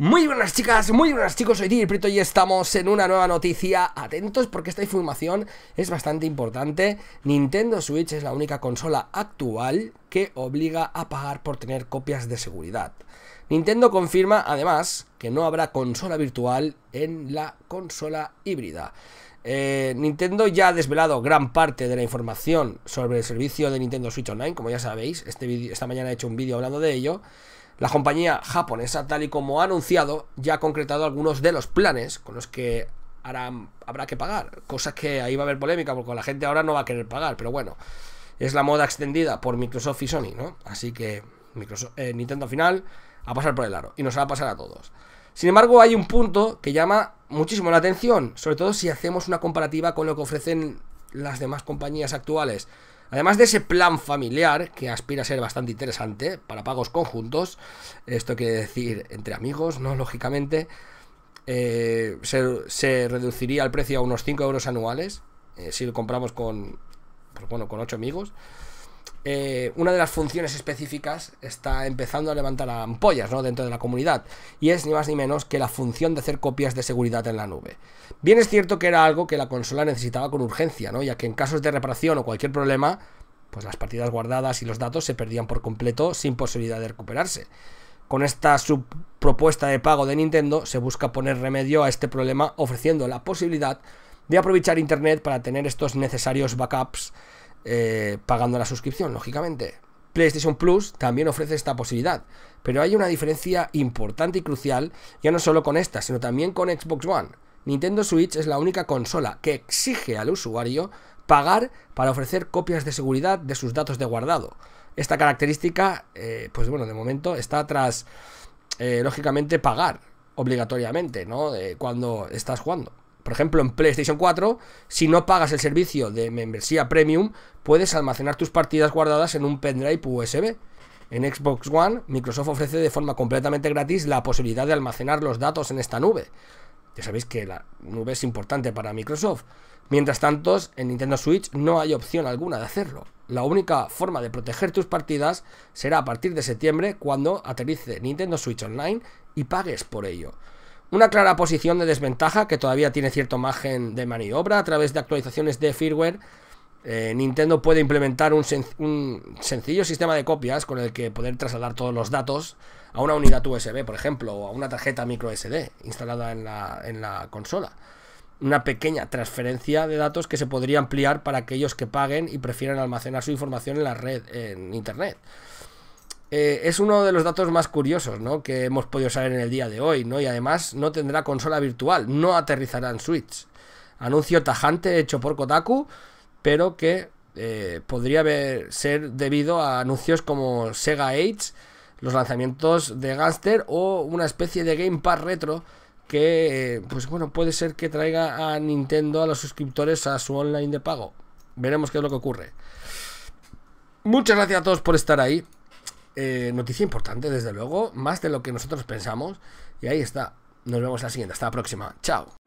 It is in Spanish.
Muy buenas chicas, muy buenas chicos, soy Prieto y estamos en una nueva noticia. Atentos porque esta información es bastante importante. Nintendo Switch es la única consola actual que obliga a pagar por tener copias de seguridad. Nintendo confirma además que no habrá consola virtual en la consola híbrida. Eh, Nintendo ya ha desvelado gran parte de la información sobre el servicio de Nintendo Switch Online, como ya sabéis, este esta mañana he hecho un vídeo hablando de ello. La compañía japonesa, tal y como ha anunciado, ya ha concretado algunos de los planes con los que habrá que pagar. Cosas que ahí va a haber polémica porque la gente ahora no va a querer pagar, pero bueno, es la moda extendida por Microsoft y Sony, ¿no? Así que eh, Nintendo al final a pasar por el aro y nos va a pasar a todos. Sin embargo, hay un punto que llama muchísimo la atención, sobre todo si hacemos una comparativa con lo que ofrecen las demás compañías actuales. Además de ese plan familiar, que aspira a ser bastante interesante para pagos conjuntos, esto quiere decir entre amigos, ¿no? Lógicamente, eh, se, reduciría el precio a unos 5 euros anuales, eh, si lo compramos con, pues bueno, con 8 amigos. Eh, una de las funciones específicas está empezando a levantar ampollas dentro de la comunidad y es ni más ni menos que la función de hacer copias de seguridad en la nube. Bien es cierto que era algo que la consola necesitaba con urgencia, ¿no? ya que en casos de reparación o cualquier problema, pues las partidas guardadas y los datos se perdían por completo sin posibilidad de recuperarse. Con esta subpropuesta de pago de Nintendo se busca poner remedio a este problema ofreciendo la posibilidad de aprovechar Internet para tener estos necesarios backups eh, pagando la suscripción, lógicamente. PlayStation Plus también ofrece esta posibilidad, pero hay una diferencia importante y crucial, ya no solo con esta, sino también con Xbox One. Nintendo Switch es la única consola que exige al usuario pagar para ofrecer copias de seguridad de sus datos de guardado. Esta característica, eh, pues bueno, de momento está tras, eh, lógicamente, pagar obligatoriamente, ¿no? cuando estás jugando. Por ejemplo, en PlayStation 4, si no pagas el servicio de membresía premium, puedes almacenar tus partidas guardadas en un pendrive USB. En Xbox One, Microsoft ofrece de forma completamente gratis la posibilidad de almacenar los datos en esta nube. Ya sabéis que la nube es importante para Microsoft. Mientras tanto, en Nintendo Switch no hay opción alguna de hacerlo. La única forma de proteger tus partidas será a partir de septiembre cuando aterrice Nintendo Switch Online y pagues por ello. Una clara posición de desventaja que todavía tiene cierto margen de maniobra a través de actualizaciones de firmware. Eh, Nintendo puede implementar un, sencillo sistema de copias con el que poder trasladar todos los datos a una unidad USB, por ejemplo, o a una tarjeta micro SD instalada en la, en la consola. Una pequeña transferencia de datos que se podría ampliar para aquellos que paguen y prefieran almacenar su información en la red, en Internet. Eh, es uno de los datos más curiosos ¿no? que hemos podido saber en el día de hoy, ¿no? y además no tendrá consola virtual, no aterrizará en Switch. Anuncio tajante hecho por Kotaku, pero que eh, podría ser debido a anuncios como Sega Age, los lanzamientos de Gangster o una especie de Game Pass retro que, eh, pues bueno, puede ser que traiga a Nintendo, a los suscriptores a su online de pago. Veremos qué es lo que ocurre. Muchas gracias a todos por estar ahí. Eh, noticia importante, desde luego, más de lo que nosotros pensamos. Y ahí está. Nos vemos la siguiente. Hasta la próxima. Chao.